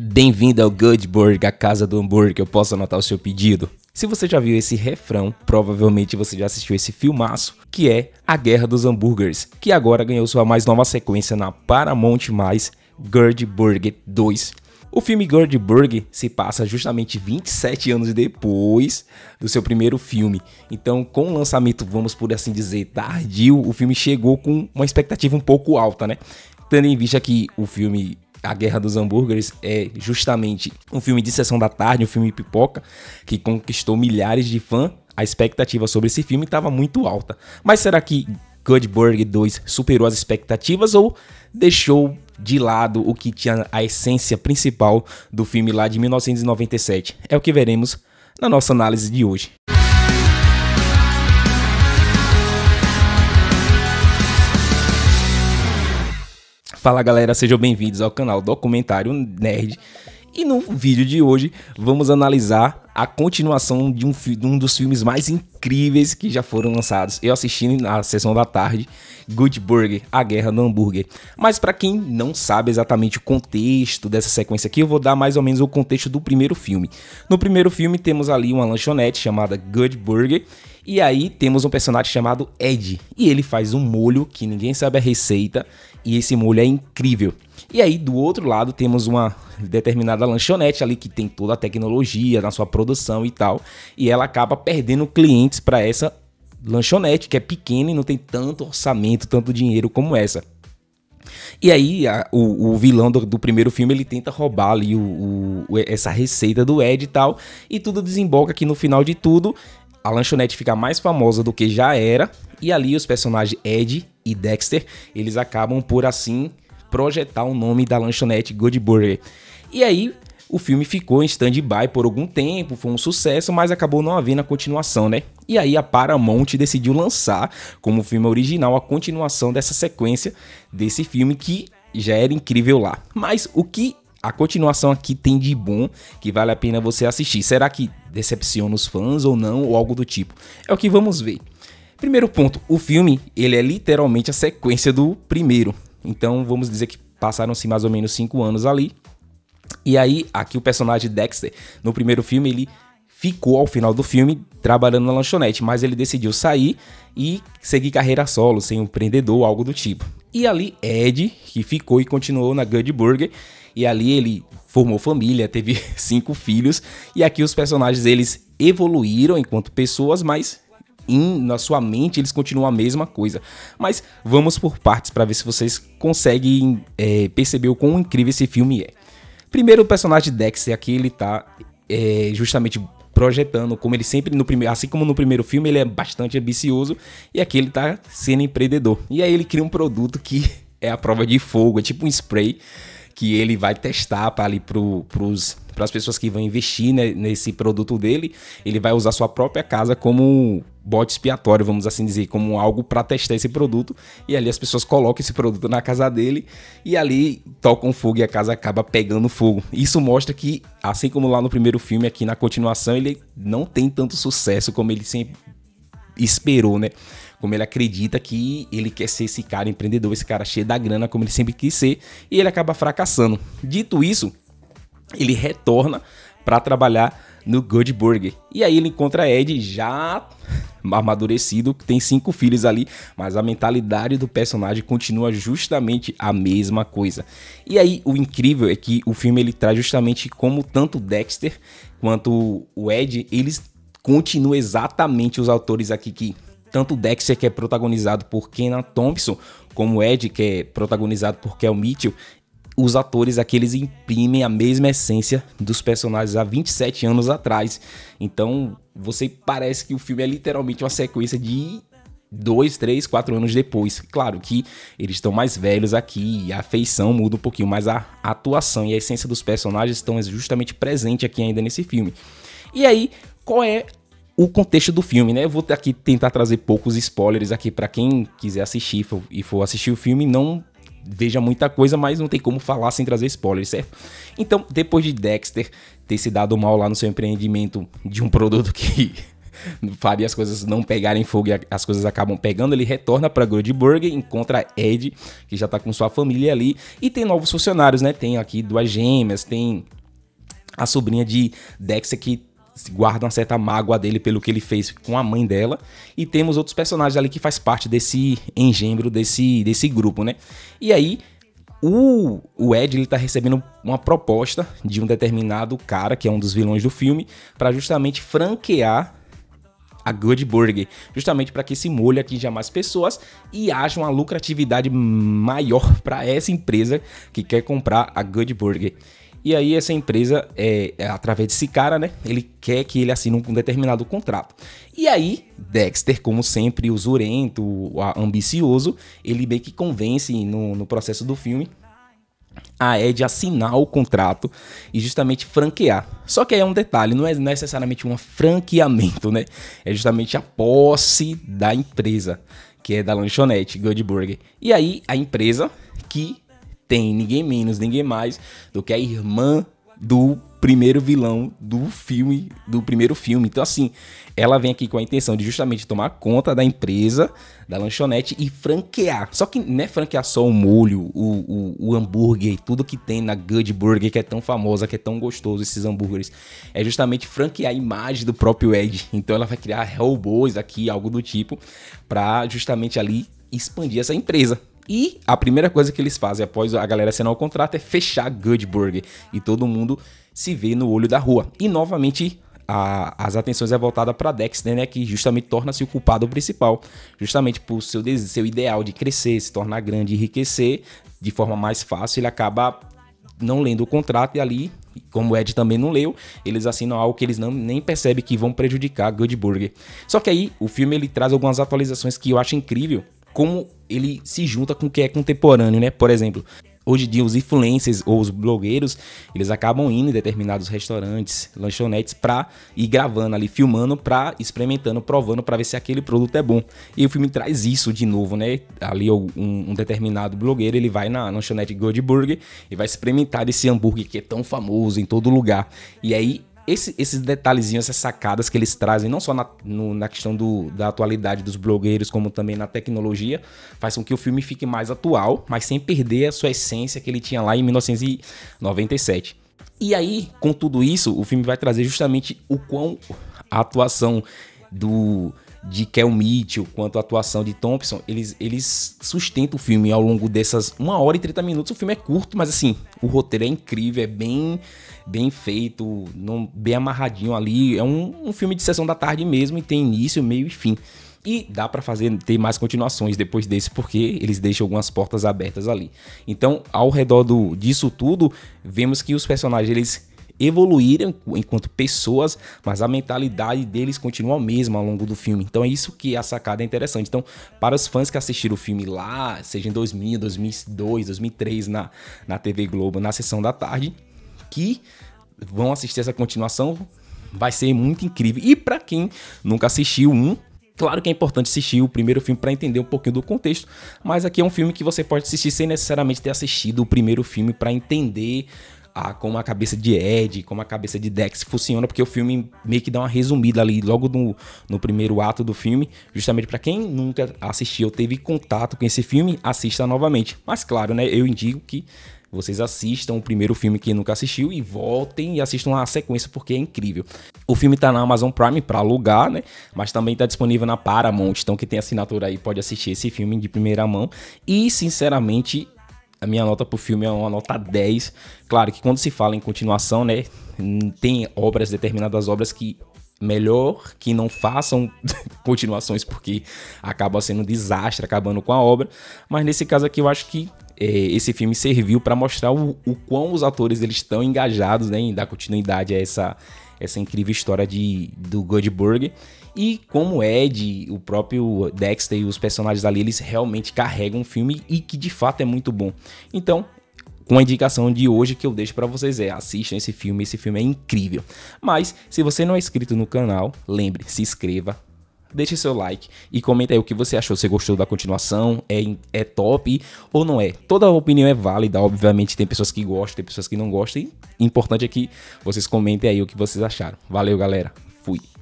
Bem-vindo ao Burger, a casa do hambúrguer, eu posso anotar o seu pedido. Se você já viu esse refrão, provavelmente você já assistiu esse filmaço, que é A Guerra dos Hambúrgueres, que agora ganhou sua mais nova sequência na Paramount+, Burger 2. O filme Burger se passa justamente 27 anos depois do seu primeiro filme. Então, com o lançamento, vamos por assim dizer, tardio, o filme chegou com uma expectativa um pouco alta, né? Tendo em vista que o filme a Guerra dos Hambúrgueres é justamente um filme de sessão da tarde, um filme pipoca, que conquistou milhares de fãs. A expectativa sobre esse filme estava muito alta. Mas será que Good Burger 2 superou as expectativas ou deixou de lado o que tinha a essência principal do filme lá de 1997? É o que veremos na nossa análise de hoje. Fala galera, sejam bem-vindos ao canal Documentário Nerd. E no vídeo de hoje vamos analisar a continuação de um, de um dos filmes mais incríveis que já foram lançados. Eu assisti na sessão da tarde, Good Burger, A Guerra do Hambúrguer. Mas para quem não sabe exatamente o contexto dessa sequência aqui, eu vou dar mais ou menos o contexto do primeiro filme. No primeiro filme temos ali uma lanchonete chamada Good Burger e aí temos um personagem chamado Ed, e ele faz um molho que ninguém sabe a receita, e esse molho é incrível. E aí, do outro lado, temos uma determinada lanchonete ali que tem toda a tecnologia na sua produção e tal, e ela acaba perdendo clientes para essa lanchonete que é pequena e não tem tanto orçamento, tanto dinheiro como essa. E aí a, o, o, vilão do, do, primeiro filme ele tenta roubar ali o, o, essa receita do Ed e tal, e tudo desemboca que no final de tudo a lanchonete fica mais famosa do que já era, e ali os personagens Ed e Dexter eles acabam por assim projetar o nome da lanchonete Good Burger. E aí, o filme ficou em stand-by por algum tempo, foi um sucesso, mas acabou não havendo a continuação, né? E aí a Paramount decidiu lançar como filme original a continuação dessa sequência desse filme que já era incrível lá. Mas o que a continuação aqui tem de bom que vale a pena você assistir? Será que decepciona os fãs ou não, ou algo do tipo? É o que vamos ver. Primeiro ponto, o filme ele é literalmente a sequência do primeiro. Então vamos dizer que passaram-se mais ou menos cinco anos ali. E aí, aqui o personagem Dexter, no primeiro filme, ele ficou ao final do filme trabalhando na lanchonete, mas ele decidiu sair e seguir carreira solo, sem um empreendedor, algo do tipo. E ali, Ed, que ficou e continuou na Good Burger, e ali ele formou família, teve cinco filhos, e aqui os personagens eles evoluíram enquanto pessoas, mas in, na sua mente eles continuam a mesma coisa. Mas vamos por partes para ver se vocês conseguem é, perceber o quão incrível esse filme é. Primeiro, o personagem Dexter aqui, ele tá é, justamente projetando, como ele sempre no primeiro, assim como no primeiro filme, ele é bastante ambicioso e aqui ele tá sendo empreendedor. E aí ele cria um produto que é a prova de fogo, é tipo um spray que ele vai testar para ali pro, pros para as pessoas que vão investir né, nesse produto dele, ele vai usar sua própria casa como bote expiatório, vamos assim dizer, como algo para testar esse produto. E ali as pessoas colocam esse produto na casa dele e ali tocam fogo e a casa acaba pegando fogo. Isso mostra que, assim como lá no primeiro filme, aqui na continuação, ele não tem tanto sucesso como ele sempre esperou, né? como ele acredita que ele quer ser esse cara empreendedor, esse cara cheio da grana, como ele sempre quis ser, e ele acaba fracassando. Dito isso, ele retorna para trabalhar no Good Burger. E aí ele encontra Ed já amadurecido, que tem cinco filhos ali, mas a mentalidade do personagem continua justamente a mesma coisa. E aí o incrível é que o filme ele traz justamente como tanto Dexter quanto o Ed, eles continuam exatamente os autores aqui que tanto Dexter que é protagonizado por Kenan Thompson, como Ed que é protagonizado por Kel Mitchell, os atores aqui é eles imprimem a mesma essência dos personagens há 27 anos atrás. Então, você parece que o filme é literalmente uma sequência de dois, três, quatro anos depois. Claro que eles estão mais velhos aqui, a feição muda um pouquinho, mas a atuação e a essência dos personagens estão justamente presente aqui ainda nesse filme. E aí, qual é o contexto do filme, né? Eu vou aqui tentar trazer poucos spoilers aqui para quem quiser assistir e for assistir o filme, não veja muita coisa, mas não tem como falar sem trazer spoiler, certo? Então, depois de Dexter ter se dado mal lá no seu empreendimento de um produto que faria as coisas não pegarem fogo e as coisas acabam pegando, ele retorna para Grudburger, encontra Ed, que já tá com sua família ali, e tem novos funcionários, né? Tem aqui duas gêmeas, tem a sobrinha de Dexter que guarda uma certa mágoa dele pelo que ele fez com a mãe dela. E temos outros personagens ali que faz parte desse engendro, desse, desse grupo, né? E aí, o, o Ed ele tá recebendo uma proposta de um determinado cara, que é um dos vilões do filme, para justamente franquear a Good Burger, justamente para que esse molho atinja mais pessoas e haja uma lucratividade maior para essa empresa que quer comprar a Good Burger. E aí essa empresa, é, é, através desse cara, né? Ele quer que ele assine um determinado contrato. E aí, Dexter, como sempre, usurento, ambicioso, ele bem que convence no, no processo do filme a Ed assinar o contrato e justamente franquear. Só que aí é um detalhe, não é necessariamente um franqueamento, né? É justamente a posse da empresa, que é da lanchonete Goldberg. E aí a empresa que tem ninguém menos, ninguém mais do que a irmã do primeiro vilão do filme, do primeiro filme. Então assim, ela vem aqui com a intenção de justamente tomar conta da empresa, da lanchonete e franquear. Só que não é franquear só o molho, o, o, o hambúrguer, tudo que tem na Good Burger que é tão famosa, que é tão gostoso esses hambúrgueres. É justamente franquear a imagem do próprio Ed. Então ela vai criar robôs aqui, algo do tipo, para justamente ali expandir essa empresa. E a primeira coisa que eles fazem após a galera assinar o contrato é fechar Good Burger. E todo mundo se vê no olho da rua. E novamente a, as atenções é voltada para Dexter, né, que justamente torna-se o culpado principal, justamente por seu desejo, seu ideal de crescer, se tornar grande, enriquecer de forma mais fácil, ele acaba não lendo o contrato e ali, como o Ed também não leu, eles assinam algo que eles não, nem percebem que vão prejudicar Good Burger. Só que aí o filme ele traz algumas atualizações que eu acho incrível, como ele se junta com o que é contemporâneo, né? Por exemplo, hoje em dia os influencers ou os blogueiros, eles acabam indo em determinados restaurantes, lanchonetes para ir gravando ali, filmando, para experimentando, provando para ver se aquele produto é bom. E o filme traz isso de novo, né? Ali um, um determinado blogueiro, ele vai na lanchonete Goldberg e vai experimentar esse hambúrguer que é tão famoso em todo lugar. E aí esse, esses detalhezinhos, essas sacadas que eles trazem, não só na, no, na questão do, da atualidade dos blogueiros, como também na tecnologia, faz com que o filme fique mais atual, mas sem perder a sua essência que ele tinha lá em 1997. E aí, com tudo isso, o filme vai trazer justamente o quão a atuação do de Kel Mitchell quanto a atuação de Thompson, eles, eles sustentam o filme ao longo dessas uma hora e 30 minutos. O filme é curto, mas assim, o roteiro é incrível, é bem bem feito, bem amarradinho ali. É um, um filme de sessão da tarde mesmo e tem início, meio e fim. E dá para fazer ter mais continuações depois desse, porque eles deixam algumas portas abertas ali. Então, ao redor do, disso tudo, vemos que os personagens eles evoluíram enquanto pessoas, mas a mentalidade deles continua a mesma ao longo do filme. Então é isso que a sacada é interessante. Então, para os fãs que assistiram o filme lá, seja em 2000, 2002, 2003 na, na TV Globo, na sessão da tarde, que vão assistir essa continuação, vai ser muito incrível. E para quem nunca assistiu um, Claro que é importante assistir o primeiro filme para entender um pouquinho do contexto, mas aqui é um filme que você pode assistir sem necessariamente ter assistido o primeiro filme para entender a, como a cabeça de Ed, como a cabeça de Dex funciona, porque o filme meio que dá uma resumida ali logo no, no primeiro ato do filme. Justamente para quem nunca assistiu ou teve contato com esse filme, assista novamente. Mas claro, né? Eu indico que vocês assistam o primeiro filme que nunca assistiu e voltem e assistam a sequência porque é incrível. O filme tá na Amazon Prime para alugar, né? Mas também tá disponível na Paramount, então quem tem assinatura aí pode assistir esse filme de primeira mão. E sinceramente, a minha nota pro filme é uma nota 10. Claro que quando se fala em continuação, né, tem obras, determinadas obras que melhor que não façam continuações porque acaba sendo um desastre, acabando com a obra. Mas nesse caso aqui eu acho que é, esse filme serviu para mostrar o, o quão os atores eles estão engajados né, em dar continuidade a essa, essa incrível história de, do Goldberg. Burger. E como é Ed, o próprio Dexter e os personagens ali, eles realmente carregam o filme e que de fato é muito bom. Então, com a indicação de hoje que eu deixo para vocês é assistam esse filme, esse filme é incrível. Mas se você não é inscrito no canal, lembre, se inscreva, deixe seu like e comenta aí o que você achou. Você gostou da continuação? É, é top ou não é? Toda opinião é válida, obviamente. Tem pessoas que gostam, tem pessoas que não gostam. E importante é que vocês comentem aí o que vocês acharam. Valeu, galera. Fui.